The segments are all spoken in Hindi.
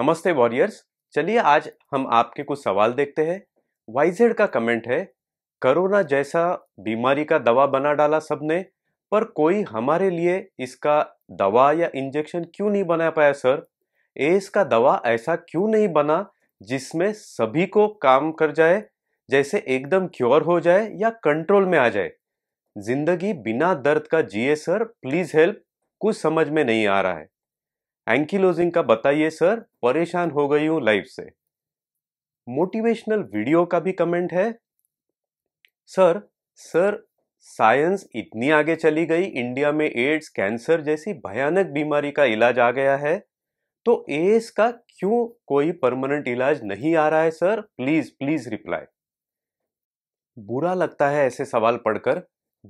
नमस्ते वॉरियर्स चलिए आज हम आपके कुछ सवाल देखते हैं वाइजेड का कमेंट है कोरोना जैसा बीमारी का दवा बना डाला सबने पर कोई हमारे लिए इसका दवा या इंजेक्शन क्यों नहीं बना पाया सर एस का दवा ऐसा क्यों नहीं बना जिसमें सभी को काम कर जाए जैसे एकदम क्योर हो जाए या कंट्रोल में आ जाए जिंदगी बिना दर्द का जिए सर प्लीज़ हेल्प कुछ समझ में नहीं आ रहा है एंकिलोजिंग का बताइए सर परेशान हो गई हूं लाइफ से मोटिवेशनल वीडियो का भी कमेंट है सर सर साइंस इतनी आगे चली गई इंडिया में एड्स कैंसर जैसी भयानक बीमारी का इलाज आ गया है तो एस का क्यों कोई परमानेंट इलाज नहीं आ रहा है सर प्लीज प्लीज रिप्लाई बुरा लगता है ऐसे सवाल पढ़कर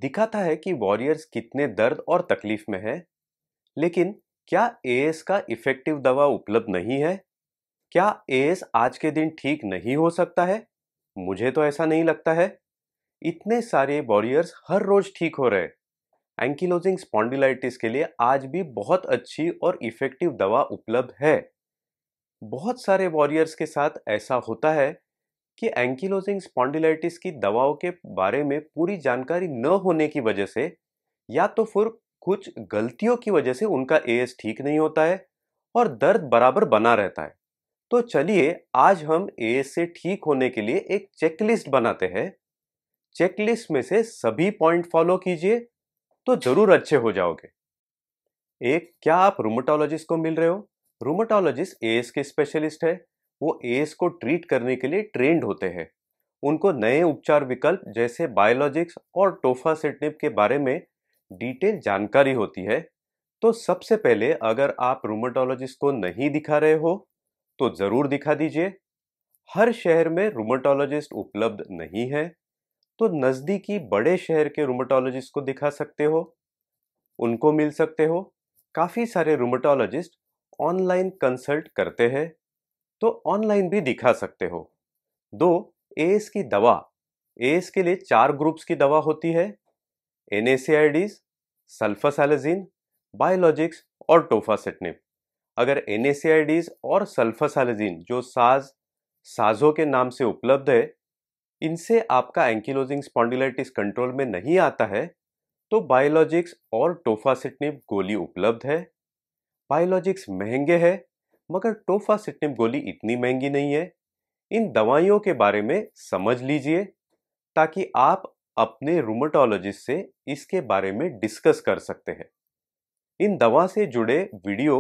दिखाता है कि वॉरियर्स कितने दर्द और तकलीफ में है लेकिन क्या एएस का इफेक्टिव दवा उपलब्ध नहीं है क्या एएस आज के दिन ठीक नहीं हो सकता है मुझे तो ऐसा नहीं लगता है इतने सारे वॉरियर्स हर रोज ठीक हो रहे एंकिलोजिंग स्पॉन्डिलाइटिस के लिए आज भी बहुत अच्छी और इफेक्टिव दवा उपलब्ध है बहुत सारे वॉरियर्स के साथ ऐसा होता है कि एंकिलोजिंग स्पॉन्डिलाइटिस की दवाओं के बारे में पूरी जानकारी न होने की वजह से या तो फिर कुछ गलतियों की वजह से उनका एस ठीक नहीं होता है और दर्द बराबर बना रहता है तो चलिए आज हम एस से ठीक होने के लिए एक चेकलिस्ट बनाते हैं चेकलिस्ट में से सभी पॉइंट फॉलो कीजिए तो ज़रूर अच्छे हो जाओगे एक क्या आप रोमोटोलॉजिस्ट को मिल रहे हो रोमोटोलॉजिस्ट एस के स्पेशलिस्ट है वो एस को ट्रीट करने के लिए ट्रेंड होते हैं उनको नए उपचार विकल्प जैसे बायोलॉजिक्स और टोफासिटनिप के बारे में डिटेल जानकारी होती है तो सबसे पहले अगर आप रूमोटोलॉजिस्ट को नहीं दिखा रहे हो तो ज़रूर दिखा दीजिए हर शहर में रूमोटोलॉजिस्ट उपलब्ध नहीं है तो नज़दीकी बड़े शहर के रूमोटोलॉजिस्ट को दिखा सकते हो उनको मिल सकते हो काफ़ी सारे रूमोटोलॉजिस्ट ऑनलाइन कंसल्ट करते हैं तो ऑनलाइन भी दिखा सकते हो दो एस की दवा एस के लिए चार ग्रुप्स की दवा होती है एन सल्फासालाजीन बायोलॉजिक्स और टोफासेटनिप अगर एन और सल्फासालाजीन जो साज साजों के नाम से उपलब्ध है इनसे आपका एंकिलोजिंग स्पॉन्डिलाइटिस कंट्रोल में नहीं आता है तो बायोलॉजिक्स और टोफासिटनिप गोली उपलब्ध है बायोलॉजिक्स महंगे है मगर टोफासिटनिप गोली इतनी महंगी नहीं है इन दवाइयों के बारे में समझ लीजिए ताकि आप अपने रूमटोलॉजिस्ट से इसके बारे में डिस्कस कर सकते हैं इन दवा से जुड़े वीडियो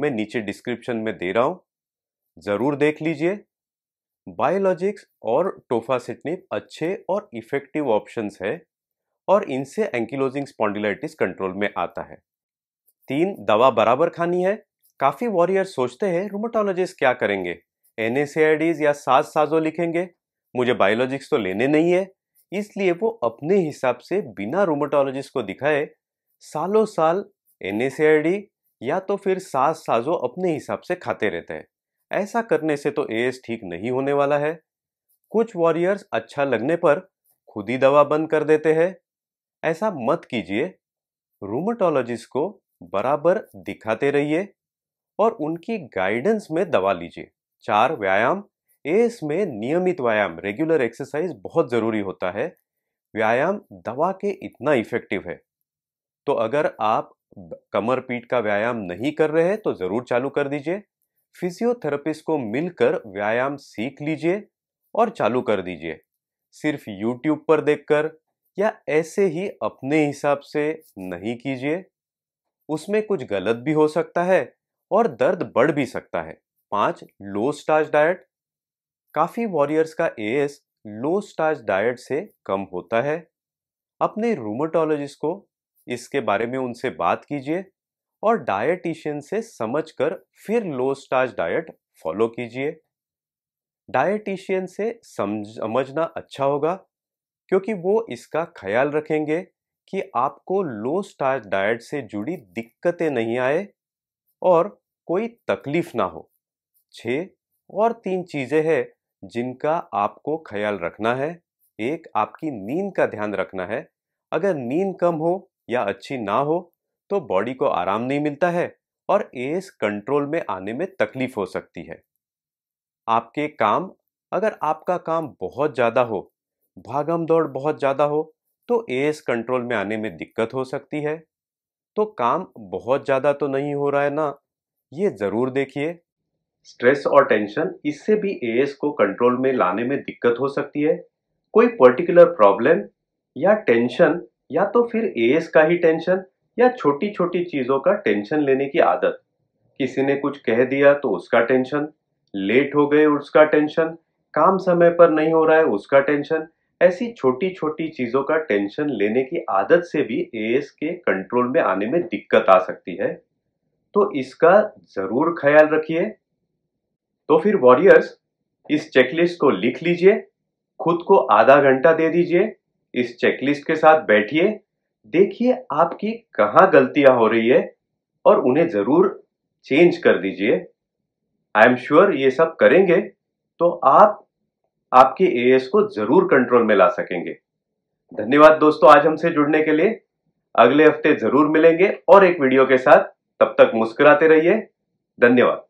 मैं नीचे डिस्क्रिप्शन में दे रहा हूँ ज़रूर देख लीजिए बायोलॉजिक्स और टोफासिटनिप अच्छे और इफ़ेक्टिव ऑप्शंस है और इनसे एंकिलोजिंग स्पॉन्डिलाइटिस कंट्रोल में आता है तीन दवा बराबर खानी है काफ़ी वॉरियर सोचते हैं रूमोटोलॉजिस्ट क्या करेंगे एन या साज साजो लिखेंगे मुझे बायोलॉजिक्स तो लेने नहीं है इसलिए वो अपने हिसाब से बिना रोमोटोलॉजिस्ट को दिखाए सालों साल एन या तो फिर सास साजो अपने हिसाब से खाते रहते हैं ऐसा करने से तो ए ठीक नहीं होने वाला है कुछ वॉरियर्स अच्छा लगने पर खुद ही दवा बंद कर देते हैं ऐसा मत कीजिए रोमोटोलॉजिस्ट को बराबर दिखाते रहिए और उनकी गाइडेंस में दवा लीजिए चार व्यायाम एस में नियमित व्यायाम रेगुलर एक्सरसाइज बहुत ज़रूरी होता है व्यायाम दवा के इतना इफेक्टिव है तो अगर आप कमर पीठ का व्यायाम नहीं कर रहे हैं तो ज़रूर चालू कर दीजिए फिजियोथेरेपिस्ट को मिलकर व्यायाम सीख लीजिए और चालू कर दीजिए सिर्फ यूट्यूब पर देखकर या ऐसे ही अपने हिसाब से नहीं कीजिए उसमें कुछ गलत भी हो सकता है और दर्द बढ़ भी सकता है पाँच लो स्टार्च डाइट काफ़ी वॉरियर्स का एएस लो स्टार्च डाइट से कम होता है अपने रूमोटोलॉजिस्ट को इसके बारे में उनसे बात कीजिए और डायटिशियन से समझकर फिर लो स्टार्च डाइट फॉलो कीजिए डायटिशियन से समझना अच्छा होगा क्योंकि वो इसका ख्याल रखेंगे कि आपको लो स्टार्च डाइट से जुड़ी दिक्कतें नहीं आए और कोई तकलीफ ना हो छः और तीन चीज़ें हैं जिनका आपको ख्याल रखना है एक आपकी नींद का ध्यान रखना है अगर नींद कम हो या अच्छी ना हो तो बॉडी को आराम नहीं मिलता है और एस कंट्रोल में आने में तकलीफ हो सकती है आपके काम अगर आपका काम बहुत ज़्यादा हो भागम दौड़ बहुत ज़्यादा हो तो एस कंट्रोल में आने में दिक्कत हो सकती है तो काम बहुत ज़्यादा तो नहीं हो रहा है ना ये ज़रूर देखिए स्ट्रेस और टेंशन इससे भी एएस को कंट्रोल में लाने में दिक्कत हो सकती है कोई पर्टिकुलर प्रॉब्लम या टेंशन या तो फिर एएस का ही टेंशन या छोटी छोटी चीज़ों का टेंशन लेने की आदत किसी ने कुछ कह दिया तो उसका टेंशन लेट हो गए उसका टेंशन काम समय पर नहीं हो रहा है उसका टेंशन ऐसी छोटी छोटी चीज़ों का टेंशन लेने की आदत से भी एएस के कंट्रोल में आने में दिक्कत आ सकती है तो इसका ज़रूर ख्याल रखिए तो फिर वॉरियर्स इस चेकलिस्ट को लिख लीजिए खुद को आधा घंटा दे दीजिए इस चेकलिस्ट के साथ बैठिए देखिए आपकी कहाँ गलतियां हो रही है और उन्हें जरूर चेंज कर दीजिए आई एम श्योर ये सब करेंगे तो आप आपके ए को जरूर कंट्रोल में ला सकेंगे धन्यवाद दोस्तों आज हमसे जुड़ने के लिए अगले हफ्ते जरूर मिलेंगे और एक वीडियो के साथ तब तक मुस्कुराते रहिए धन्यवाद